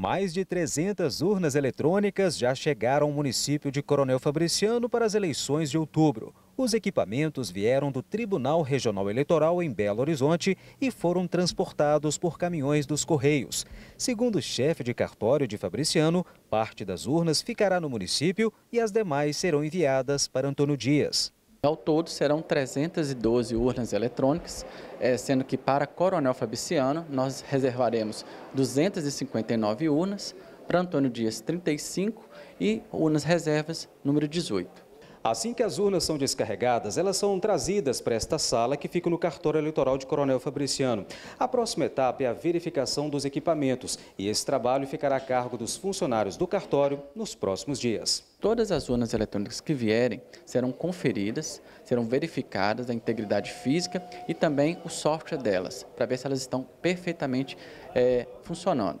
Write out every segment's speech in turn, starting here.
mais de 300 urnas eletrônicas já chegaram ao município de Coronel Fabriciano para as eleições de outubro. Os equipamentos vieram do Tribunal Regional Eleitoral em Belo Horizonte e foram transportados por caminhões dos Correios. Segundo o chefe de cartório de Fabriciano, parte das urnas ficará no município e as demais serão enviadas para Antônio Dias. Ao todo, serão 312 urnas eletrônicas, eh, sendo que para Coronel Fabriciano nós reservaremos 259 urnas, para Antônio Dias 35 e urnas reservas número 18. Assim que as urnas são descarregadas, elas são trazidas para esta sala que fica no cartório eleitoral de Coronel Fabriciano. A próxima etapa é a verificação dos equipamentos e esse trabalho ficará a cargo dos funcionários do cartório nos próximos dias. Todas as urnas eletrônicas que vierem serão conferidas, serão verificadas a integridade física e também o software delas, para ver se elas estão perfeitamente é, funcionando.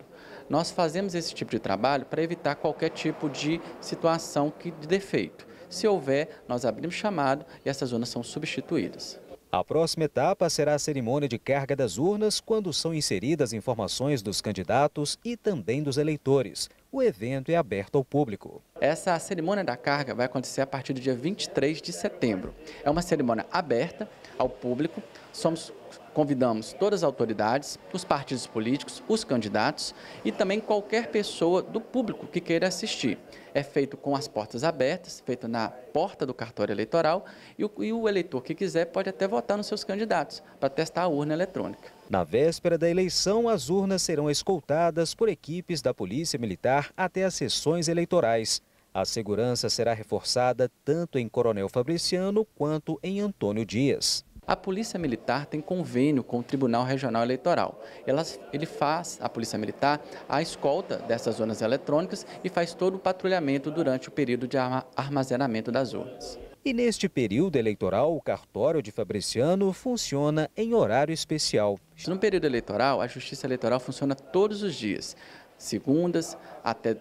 Nós fazemos esse tipo de trabalho para evitar qualquer tipo de situação que, de defeito. Se houver, nós abrimos chamado e essas urnas são substituídas. A próxima etapa será a cerimônia de carga das urnas, quando são inseridas informações dos candidatos e também dos eleitores o evento é aberto ao público. Essa cerimônia da carga vai acontecer a partir do dia 23 de setembro. É uma cerimônia aberta ao público. Somos convidamos todas as autoridades, os partidos políticos, os candidatos e também qualquer pessoa do público que queira assistir. É feito com as portas abertas, feito na porta do cartório eleitoral e o, e o eleitor que quiser pode até votar nos seus candidatos para testar a urna eletrônica. Na véspera da eleição, as urnas serão escoltadas por equipes da Polícia Militar até as sessões eleitorais. A segurança será reforçada tanto em Coronel Fabriciano quanto em Antônio Dias. A Polícia Militar tem convênio com o Tribunal Regional Eleitoral. Ela, ele faz, a Polícia Militar, a escolta dessas zonas eletrônicas e faz todo o patrulhamento durante o período de armazenamento das urnas. E neste período eleitoral, o cartório de Fabriciano funciona em horário especial. No período eleitoral, a Justiça Eleitoral funciona todos os dias, segundas até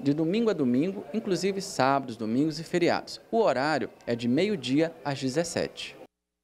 de domingo a domingo, inclusive sábados, domingos e feriados. O horário é de meio-dia às 17.